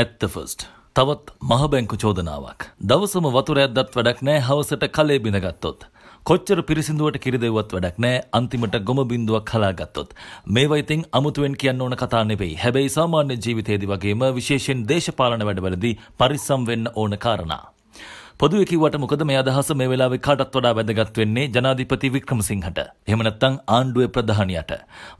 ඇත්තෆස්ට. තවත් මහබැංකු චෝදනාවක්. දවසම වතුරැද්දත් වැඩක් නෑ හවසට කලේ බිඳගත්තොත්. කොච්චර පිරිසිදුවට කිරිදෙව්වත් වැඩක් නෑ අන්තිමට ගොම බින්දුවක් හලාගත්තොත්. මේවයිතින් අමුතුවෙන් කියන්න ඕන කතා නෙවෙයි හැබැයි සාමාන්‍ය ජීවිතේදි වගේම විශේෂෙන් දේශපාලන වැඩවලදී පරිස්සම් වෙන්න ඕන කාරණා. පොදුවේ කිව්වට මොකද මේ අදහස මේ වෙලාවේ කාටත් වඩා වැදගත් වෙන්නේ ජනාධිපති වික්‍රමසිංහට. එහෙම නැත්නම් ආණ්ඩුවේ ප්‍රධානියට.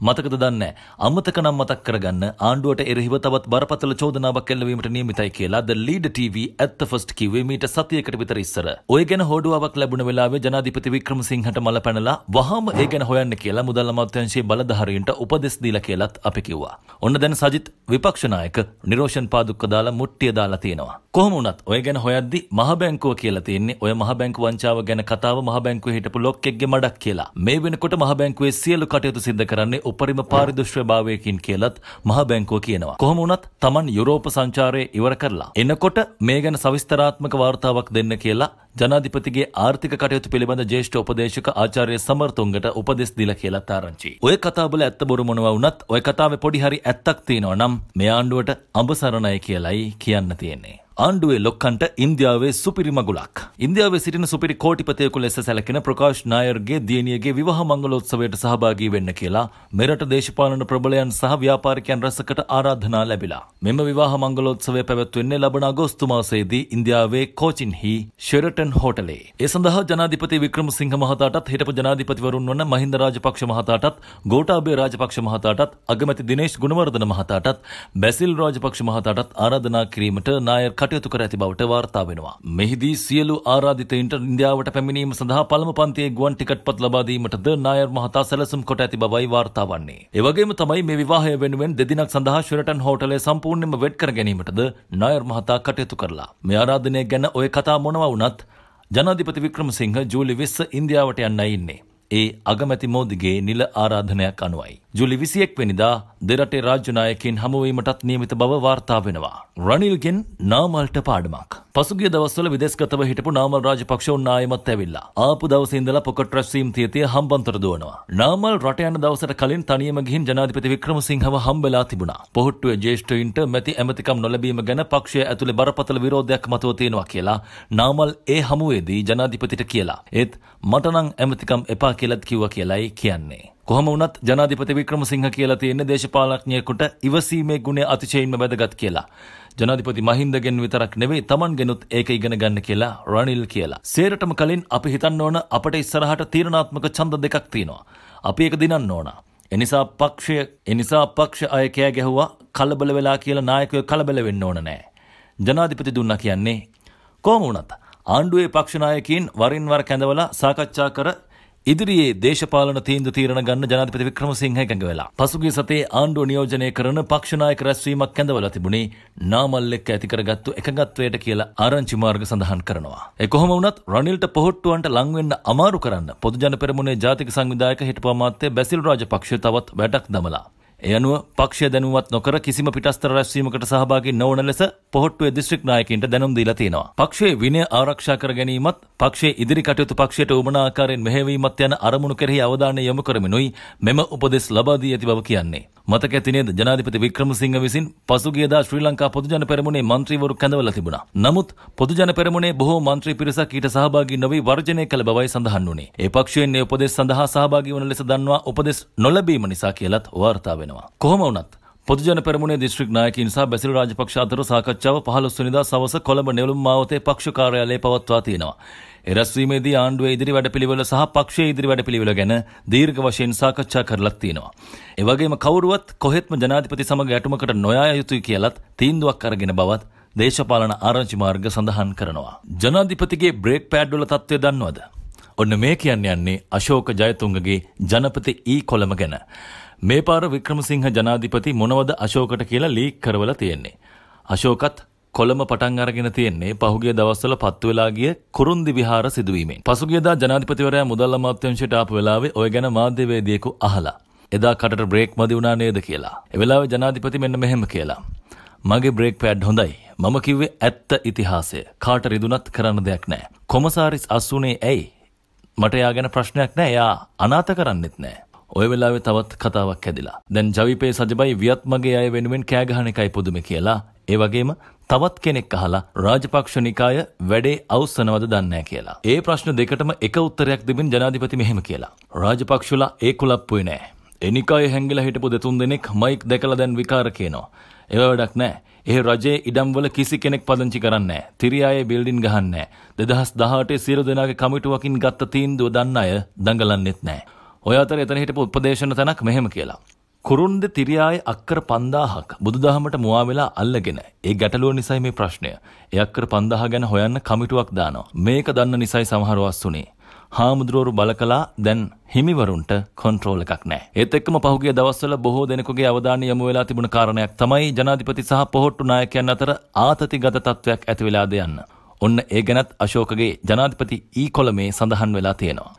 මතකද දන්නේ අමතක නම් මතක් කරගන්න ආණ්ඩුවට එරෙහිව තවත් බරපතල චෝදනාවක් එල්ලවීමට නියමිතයි කියලා The Leader TV at the first කිව්වේ මීට සතියකට විතර ඉස්සර. ඔය ගැන හෝඩුවාවක් ලැබුණ වෙලාවේ ජනාධිපති වික්‍රමසිංහට මල පැනලා වහාම ඒ ගැන හොයන්න කියලා මුදල් අමාත්‍යාංශයේ බලධාරීන්ට උපදෙස් දීලා කියලාත් අපි කිව්වා. ඔන්න දැන් සජිත් විපක්ෂ නායක නිරෝෂන් පාදුක්ක දාලා මුට්ටිය දාලා තියෙනවා. කොහොම වුණත් ඔය ගැන හොයද්දි මහ බැංකුව කියලා තියෙන්නේ ඔය මහ බැංකු වංචාව ගැන කතාව මහ බැංකුවේ හිටපු ලොක්කෙක්ගේ මඩක් කියලා. මේ වෙනකොට මහ බැංකුවේ සියලු කටයුතු සිද්ධ කරන්නේ උපරිම පාරිදෘශ්‍යභාවයකින් කියලත් මහ බැංකුව කියනවා. කොහොම වුණත් Taman යුරෝප සංචාරය ඉවර කරලා එනකොට මේ ගැන සවිස්තරාත්මක වාර්තාවක් දෙන්න කියලා ජනාධිපතිගේ ආර්ථික කටයුතු පිළිබඳ ජේෂ්ඨ උපදේශක ආචාර්ය සමර්තුංගට උපදෙස් දීලා කියලා තාරංචි. ඔය කතාවල ඇත්ත බොරු මොනවා වුණත් ඔය කතාවේ පොඩි හරි ඇත්තක් තියෙනවා නම් මේ ආණ්ඩුවට අඹසරණයි කියලයි කියන්න තියෙන්නේ. ආණ්ඩුවේ ලොක්කන්ට ඉන්දියාවේ සුපිරි මගුලක්. ඉන්දියාවේ සිටින සුපිරි කෝටිපතියෙකු ලෙස සැලකෙන ප්‍රකාශ් නායර්ගේ දියණියගේ විවාහ මංගලෝත්සවයට සහභාගී වෙන්න කියලා මෙරට දේශපාලන ප්‍රබලයන් සහ ව්‍යාපාරිකයන් රැසකට ආරාධනා ලැබිලා. මෙම විවාහ මංගලෝත්සවය පැවැත්වෙන්නේ ලබන අගෝස්තු මාසයේදී ඉන්දියාවේ කෝචින්හි ෂෙරටන් හෝටලේ. ඒ සඳහා ජනාධිපති වික්‍රමසිංහ මහතාටත් හිටපු ජනාධිපතිවරුන් වන මහින්ද රාජපක්ෂ මහතාටත් ගෝටාබේ රාජපක්ෂ මහතාටත් අගමැති දිනේශ් ගුණවර්ධන මහතාටත් බැසිල් රාජපක්ෂ මහතාටත් ආරාධනා කිරීමට නායර් කට කටයුතු කර ඇති බවට වාර්තා වෙනවා. මෙහිදී සියලු ආරාධිතයින්ට ඉන්දියාවට පැමිණීම සඳහා පළමු පන්තියේ ගුවන් ටිකට්පත් ලබා දීමටද නායර් මහතා සැලසුම් කොට ඇති බවයි වාර්තා වන්නේ. ඒ වගේම තමයි මේ විවාහය වෙනුවෙන් දෙදිනක් සඳහා ශෙරටන් හෝටලය සම්පූර්ණයෙන්ම වෙඩ් කර ගැනීමටද නායර් මහතා කටයුතු කරලා. මේ ආරාධනය ගැන ඔය කතා මොනවා වුණත් ජනාධිපති වික්‍රමසිංහ ජූලි 20 ඉන්දියාවට යන්නයි ඉන්නේ. ඒ අගමැති මෝදිගේ නිල ආරාධනයක් අනුවයි. ජුලි විසියෙක් වෙනිදා දෙරටේ රාජ්‍යනායකින් හමුවීමටත් නියමිත බව වාර්තා වෙනවා. රනිල්ගෙන් නාමල්ට පාඩමක්. පසුගිය දවස්වල විදේශගතව හිටපු නාමල් රාජපක්ෂ උන්නායමත් ඇවිල්ලා. ආපු දවසේ ඉඳලා පොකට් රැස්වීම් තියතිය හම්බන්තොට දුවනවා. නාමල් රට යන දවසට කලින් තනියම ගිහින් ජනාධිපති වික්‍රමසිංහව හම්බෙලා තිබුණා. පොහොට්ටුවේ ජ්‍යෙෂ්ඨයින්ට මැති ඇමතිකම් නොලැබීම ගැන පක්ෂය ඇතුලේ බරපතල විරෝධයක් මතුව තියෙනවා කියලා නාමල් ඒ හමුවේදී ජනාධිපතිට කියලා. ඒත් මට නම් ඇමතිකම් එපා කියලත් කිව්ව කියලයි කියන්නේ. කොහොම වුණත් ජනාධිපති වික්‍රමසිංහ කියලා තියෙන දේශපාලනඥයෙකුට ඉවසීමේ ගුණය අතිශයින්ම වැදගත් කියලා. ජනාධිපති මහින්දගෙන් විතරක් නෙවෙයි Taman ගෙනුත් ඒක ඉගෙන ගන්න කියලා රනිල් කියලා. සේරටම කලින් අපි හිතන්න ඕන අපිට ඉස්සරහට තීරණාත්මක ඡන්ද දෙකක් තියෙනවා. අපි ඒක දිනන්න ඕන. එනිසා පක්ෂය එනිසා පක්ෂ අය කෑ ගැහුවා කලබල වෙලා කියලා නායකයෝ කලබල වෙන්න ඕන නෑ. ජනාධිපති දුන්නා කියන්නේ කොහොම වුණත් ආණ්ඩුවේ පක්ෂ නායකයින් වරින් වර කැඳවලා සාකච්ඡා කර ඉදිරියේ දේශපාලන තීන්දු තීරණ ගන්න ජනාධිපති වික්‍රමසිංහ එකඟ වෙලා. පසුගිය සතේ ආණ්ඩුව නියෝජනය කරන පක්ෂනායක රැස්වීමක් කැඳවලා තිබුණේ නාමල් එක්ක ඇතිකරගත්තු එකඟත්වයට කියලා ආරංචි මාර්ග සඳහන් කරනවා. ඒ කොහොම වුණත් රනිල්ට පොහොට්ටුවන්ට ලං වෙන්න අමාරු කරන්න පොදු ජන පෙරමුණේ ජාතික සංවිධායක හිටපු අමාත්‍ය බැසිල් රාජපක්ෂ තවත් වැඩක් දමලා. එයනුව පක්ෂය දැනුවත් නොකර කිසිම පිටස්තර රැස්වීමකට සහභාගී නොවන ලෙස පොහොට්ටුවේ දිස්ත්‍රික් නායකින්ට දැනුම් දීලා තියෙනවා. පක්ෂයේ විනය ආරක්ෂා කර ගැනීමත් පක්ෂයේ ඉදිරි කටයුතු පක්ෂයට උමනා ආකාරයෙන් මෙහෙවීමත් යන අරමුණු කෙරෙහි අවධානය යොමු කරමිනුයි මෙම උපදෙස් ලබා දී ඇති බව කියන්නේ. මතක ඇති නේද ජනාධිපති වික්‍රමසිංහ විසින් පසුගියදා ශ්‍රී ලංකා පොදුජන පෙරමුණේ මන්ත්‍රීවරු කැඳවලා තිබුණා. නමුත් පොදුජන පෙරමුණේ බොහෝ මන්ත්‍රී පිරිසක් ඊට සහභාගී නොවී වර්ජනය කළ බවයි සඳහන් වුණේ. ඒ පක්ෂයෙන් මේ උපදෙස් සඳහා සහභාගී වන ලෙස දන්වා උපදෙස් නොලැබීම නිසා කියලත් වාර්තා වෙනවා. කොහොම වුණත් පොදුජන පෙරමුණේ දිස්ත්‍රික් නායකයින් සහ බැසිල් රාජපක්ෂ අතර සාකච්ඡාව 15 වෙනිදා සවස කොළඹ නෙළුම් මාවතේ පක්ෂ කාර්යාලයේ පවත්වා තියෙනවා. එරැස්වීමේදී ආණ්ඩුවේ ඉදිරි වැඩපිළිවෙල සහ පක්ෂයේ ඉදිරි වැඩපිළිවෙල ගැන දීර්ඝ වශයෙන් සාකච්ඡා කරලත් තියෙනවා. ඒ වගේම කවුරුවත් කොහෙත්ම ජනාධිපති සමග යටුමකට නොයා යුතුයි කියලත් තීන්දුවක් අරගෙන බවත් දේශපාලන ආරංචි මාර්ග සඳහන් කරනවා. ජනාධිපතිගේ බ්‍රේක් පෑඩ්වල තත්ත්වය දන්නවද? ඔන්න මේ කියන්න යන්නේ අශෝක ජයතුංගගේ ජනපති ඊ කොළම ගැන. මේ පාර වික්‍රමසිංහ ජනාධිපති මොනවද අශෝකට කියලා ලීක් කරවලා තියෙන්නේ. අශෝකත් කොළඹ පටන් අරගෙන තියෙන්නේ පහුගිය දවස්වල පත්තු වෙලා ගිය කුරුන්දි විහාර සිදුවීමෙන්. පසුගියදා ජනාධිපතිවරයා මුදල් අමාත්‍යාංශයට ආපු වෙලාවේ ඔය ගැන මාධ්‍යවේදියෙකු අහලා. එදා කටට බ්‍රේක් මදි වුණා නේද කියලා. ඒ වෙලාවේ ජනාධිපති මෙන්න මෙහෙම කියලා. මගේ බ්‍රේක් පෑඩ් හොඳයි. මම කිව්වේ ඇත්ත ඉතිහාසය. කාට රිදුනත් කරන්න දෙයක් නැහැ. කොමසාරිස් අස්සුනේ ඇයි? මට එයා ගැන ප්‍රශ්නයක් නැහැ. එයා අනාථ කරන්නෙත් නැහැ. ඔය වෙලාවෙ තවත් කතාවක් ඇදිලා. දැන් ජවිපේ සජබයි වියත් මගේ අය වෙනුවෙන් කෑගහන එකයි පුදුම කියලා. ඒ වගේම තවත් කෙනෙක් අහලා රාජපක්ෂ නිකාය වැඩේ අවසනවද දන්නේ කියලා. ඒ ප්‍රශ්න දෙකටම එක උත්තරයක් දෙමින් ජනාධිපති මෙහෙම කියලා. රාජපක්ෂලා ඒ කුලප්පුවේ නෑ. එනිකාය හැංගිලා හිටපු දෙතුන් දෙනෙක් මයික් දැකලා දැන් විකාර කියනවා. ඒව වැඩක් නෑ. ඒ රජයේ ඉඩම්වල කිසි කෙනෙක් පදංචි කරන්නේ තිරියායේ බිල්ඩින් ගහන්නේ 2018 සියලු දෙනාගේ කමිටුවකින් ගත්ත තීන්දුව දන්න අය දඟලන්නෙත් නැහැ. ඔය අතර එතන හිටපු උපදේශන තැනක් මෙහෙම කියලා. කුරුන්ද තිරියායේ අක්කර 5000ක් බුදුදහමට මුවා වෙලා අල්ලගෙන ඒ ගැටලුව නිසයි මේ ප්‍රශ්නය. ඒ අක්කර 5000 ගැන හොයන්න කමිටුවක් දානවා. මේක දන්න නිසයි සමහර වස්තුනේ. හාමුදුරුවරු බල කලා දැන් හිමිවරුන්ට කොන්ට්‍රෝල් එකක් නෑ. ඒත් එක්කම පහුගිය දවස්වල බොහෝ දෙනෙකුගේ අවධානය යොමු වෙලා තිබුණ කාරණයක් තමයි ජනාධිපති සහ පොහොට්ටු නායකයන් අතර ආතතිගත තත්ත්වයක් ඇති වෙලාද යන්න. ඔන්න ඒ ගැනත් අශෝකගේ ජනාධිපති ඊ කොළමේ සඳහන් වෙලා තියෙනවා.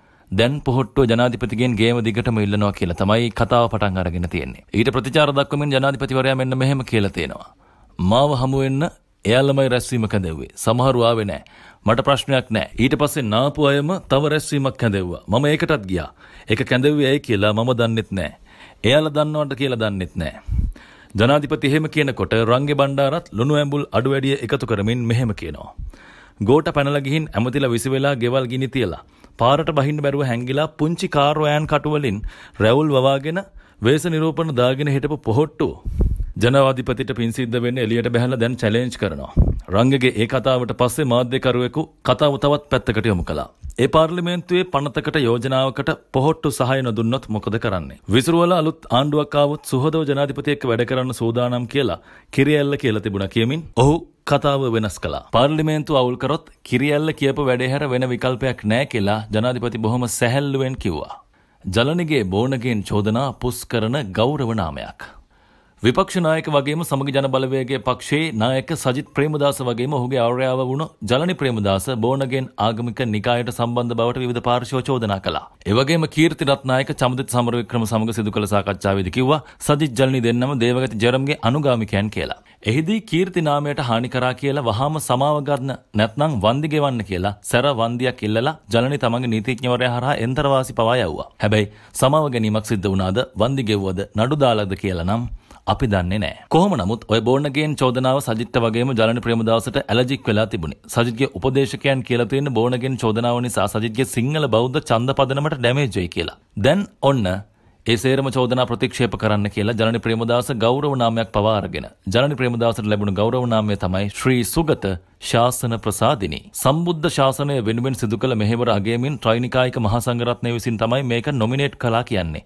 දැන් පොහොට්ටුව ජනාධිපතිගෙන් ගේම දිගටම ඉල්ලනවා කියලා තමයි කතාව පටන් අරගෙන තියෙන්නේ. ඊට ප්‍රතිචාර දක්වමින් ජනාධිපතිවරයා මෙන්න මෙහෙම කියලා තියෙනවා. මාව හමු වෙන්න එයාලමයි රැස්වීම කැදෙව්වේ. සමහරු ආවේ නැහැ. මට ප්‍රශ්නයක් නැහැ. ඊට පස්සේ නාපු අයම තව රැස්වීමක් කැදෙව්වා. මම ඒකටත් ගියා. ඒක කැදෙව්වේ ඇයි කියලා මම දන්නෙත් නැහැ. එයාලා දන්නවට කියලා දන්නෙත් නැහැ. ජනාධිපති එහෙම කියනකොට රංගේ බණ්ඩාරත් ලුණු ඇඹුල් අඩු වැඩිය එකතු කරමින් මෙහෙම කියනවා. ගෝට පැනලගින් ඇමතිල විසිවෙලා ගෙවල් ගිනි තියලා. පාරට බහින්න බැරුව හැංගිලා පුංචි කාරෝයන් කටුවලින් රැවුල් වවාගෙන වේස නිරූපණ දාගෙන හිටපු පොහොට්ටු ජනවාධිපතිට පින්සිද්ධ වෙන්න එලියට බැහැලා දැන් චැලෙන්ජ් කරනවා. රංගගේ ඒ කතාවට පස්සේ මාධ්‍යකරුවෙකු කතාව තවත් පැත්තකට යොමු කළා. ඒ පාර්ලිමේන්තුවේ පනතකට යෝජනාවකට පොහොට්ටු සහය නොදුන්නොත් මොකද කරන්නේ? විසුරුවල අලුත් ආණ්ඩුවක් ආවොත් සුහදව ජනාධිපති එක්ක වැඩ කරන්න සූදානම් කියලා කිරියැල්ල කියලා තිබුණා කියමින් ඔහු කතාව වෙනස් කළා. පාර්ලිමේන්තු අවුල් කරොත් කිරියැල්ල කියප වැඩේ හැර වෙන විකල්පයක් නැහැ කියලා ජනාධිපති බොහොම සැහැල්ලුවෙන් කිව්වා. ජලනිගේ බෝනගෙන් චෝදනා පුස් කරන ගෞරවනාමයක්. විපක්ෂ නායක වගේම සමග ජන බලවේගයේ පක්ෂයේ නායක සජිත් ප්‍රේමදාස වගේම ඔහුගේ අවරයාව වුණු ජලනි ප්‍රේමදාස බෝනගෙන් ආගමික නිකායට සම්බන්ධ බවට විවිධ පාර්ශ්ව චෝදනා කළා. ඒ වගේම කීර්ති රත්නායක චමදිත් සමරවික්‍රම සමග සිදු කළ සාකච්ඡාවේදී කිව්වා සජිත් ජලනි දෙන්නම දේවගති ජරම්ගේ අනුගාමිකයන් කියලා. එහිදී කීර්ති නාමයට හානි කරා කියලා වහාම සමාව ගන්න නැත්නම් වන්දි ගෙවන්න කියලා සැර වන්දියක් ඉල්ලලා ජලනි තමන්ගේ නීතිඥවරයා හරහා එන්තරවාසි පවා යවුවා. හැබැයි සමාව ගැනීමක් සිද්ධ වුණාද වන්දි ගෙව්වද නඩු දාලාද කියලා නම් අපි දන්නේ නෑ. කොහොම නමුත් ඔය බෝනගෙන් චෝදනාව සජිත්ත වගේම ජලන ප්‍රේමදාසට ඇලජික් වෙලා තිබුණේ. සජිත්ගේ උපදේශකයන් කියලා තියෙන බෝනගෙන් චෝදනාව නිසා සජිත්ගේ සිංහල බෞද්ධ ඡන්ද පදනමට ඩැමේජ් වෙයි කියලා. දැන් ඔන්න ඒ සේරම චෝදනා ප්‍රතික්ෂේප කරන්න කියලා ජනනි ප්‍රේමදාස ගෞරව නාමයක් පවා අරගෙන ජනනි ප්‍රේමදාසට ලැබුණු ගෞරව නාමය තමයි ශ්‍රී සුගත ශාසන ප්‍රසාදිනි. සම්බුද්ධ ශාසනය වෙනුවෙන් සිදු කළ මෙහෙවර අගයමින් ත්‍රිනිකායික මහා සංඝරත්නය විසින් තමයි මේක නොමිනේට් කළා කියන්නේ.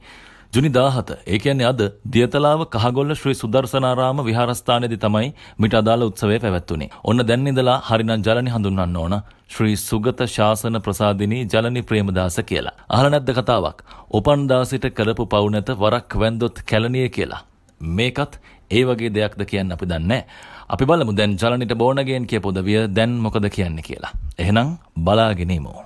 ජුනි 17 ඒ කියන්නේ අද දියතලාව කහගොල්ල ශ්‍රී සුදර්ශනාරාම විහාරස්ථානයේදී තමයි මිට අදාළ උත්සවය පැවැත්වුණේ. ඔන්න දැන් ඉඳලා හරිනම් ජලනි හඳුන්වන්න ඕන ශ්‍රී සුගත ශාසන ප්‍රසාදිනී ජලනි ප්‍රේමදාස කියලා. අහලා නැද්ද කතාවක්? උපන්දා සිට කරපු පව් නැත වරක් වැන්දොත් කැලණිය කියලා. මේකත් ඒ වගේ දෙයක්ද කියන්න අපි දන්නේ අපි බලමු දැන් ජලනිට බෝනගෙන් කියපොදවිය දැන් මොකද කියන්නේ කියලා. එහෙනම් බලාගෙනීමෝ.